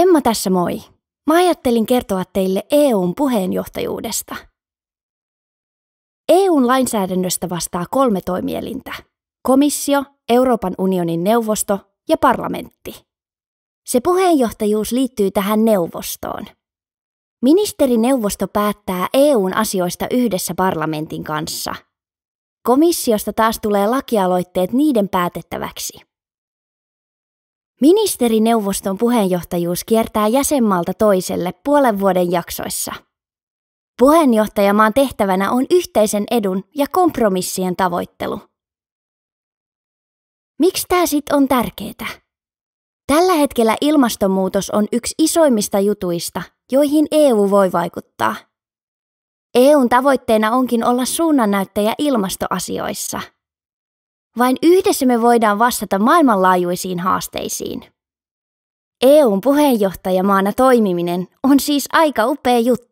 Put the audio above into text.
Emma tässä moi. Mä ajattelin kertoa teille EUn puheenjohtajuudesta. EUn lainsäädännöstä vastaa kolme toimielintä. Komissio, Euroopan unionin neuvosto ja parlamentti. Se puheenjohtajuus liittyy tähän neuvostoon. Ministerineuvosto päättää EUn asioista yhdessä parlamentin kanssa. Komissiosta taas tulee lakialoitteet niiden päätettäväksi. Ministerineuvoston puheenjohtajuus kiertää jäsenmaalta toiselle puolen vuoden jaksoissa. Puheenjohtajamaan tehtävänä on yhteisen edun ja kompromissien tavoittelu. Miksi tämä sit on tärkeää? Tällä hetkellä ilmastonmuutos on yksi isoimmista jutuista, joihin EU voi vaikuttaa. EUn tavoitteena onkin olla suunnannäyttäjä ilmastoasioissa – vain yhdessä me voidaan vastata maailmanlaajuisiin haasteisiin. EUn puheenjohtajamaana toimiminen on siis aika upea juttu.